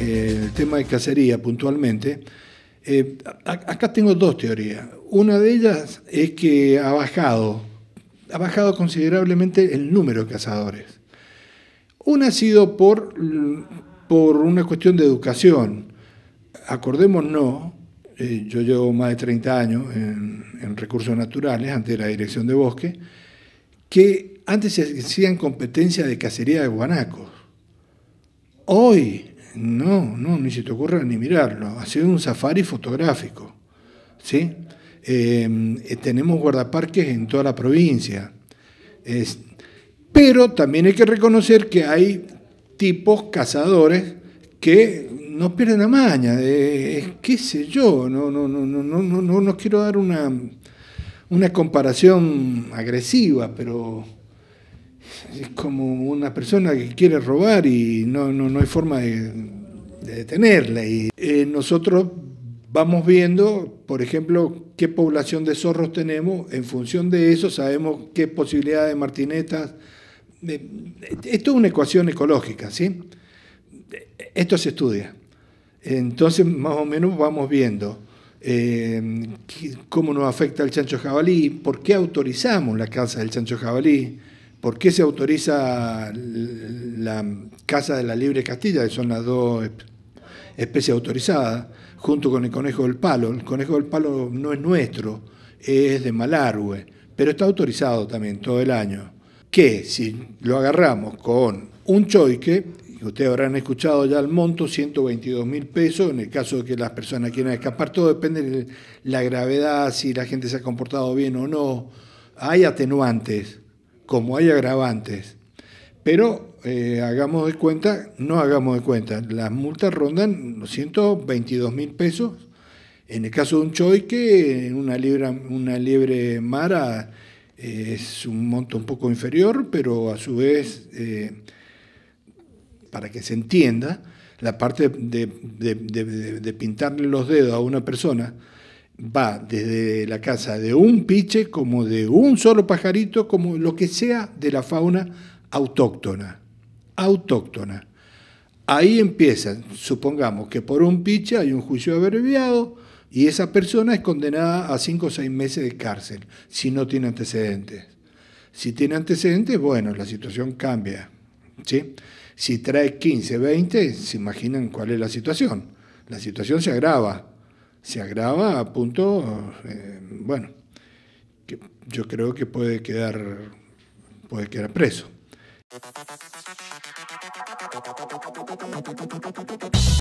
Eh, el tema de cacería puntualmente, eh, acá tengo dos teorías. Una de ellas es que ha bajado, ha bajado considerablemente el número de cazadores. Una ha sido por, por una cuestión de educación. Acordémonos, no eh, yo llevo más de 30 años en, en recursos naturales, ante la dirección de bosque, que antes se hacían competencias de cacería de guanacos. Hoy no, no, ni se te ocurra ni mirarlo. Ha sido un safari fotográfico. ¿sí? Em, eh, tenemos guardaparques en toda la provincia. pero también hay que reconocer que hay tipos cazadores que no pierden la maña. Eh, es qué sé yo, no, no, no, no, no, no, no quiero dar una, una comparación agresiva, pero es como una persona que quiere robar y no, hay forma de, detenerla. Y, eh, nosotros vamos viendo, por ejemplo, qué población de zorros tenemos, en función de eso sabemos qué posibilidad de martinetas. Esto es una ecuación ecológica, ¿sí? Esto se estudia. Entonces, más o menos vamos viendo eh, cómo nos afecta el chancho jabalí, por qué autorizamos la caza del chancho jabalí, ¿Por qué se autoriza la Casa de la Libre Castilla, que son las dos especies autorizadas, junto con el conejo del palo? El conejo del palo no es nuestro, es de Malargüe, pero está autorizado también todo el año. Que si lo agarramos con un choique, ustedes habrán escuchado ya el monto, 122 mil pesos, en el caso de que las personas quieran escapar, todo depende de la gravedad, si la gente se ha comportado bien o no. Hay atenuantes como hay agravantes. Pero eh, hagamos de cuenta, no hagamos de cuenta, las multas rondan los 122 mil pesos. En el caso de un choique, una libra, una liebre mara eh, es un monto un poco inferior, pero a su vez, eh, para que se entienda, la parte de pintarle los dedos a una persona va desde la casa de un piche como de un solo pajarito, como lo que sea de la fauna autóctona. Autóctona. Ahí empieza, supongamos que por un piche hay un juicio abreviado y esa persona es condenada a 5 o 6 meses de cárcel si no tiene antecedentes. Si tiene antecedentes, bueno, la situación cambia. ¿sí? Si trae 15, 20, se imaginan cuál es la situación. La situación se agrava se agrava a punto, eh, bueno, que yo creo que puede quedar, puede quedar preso.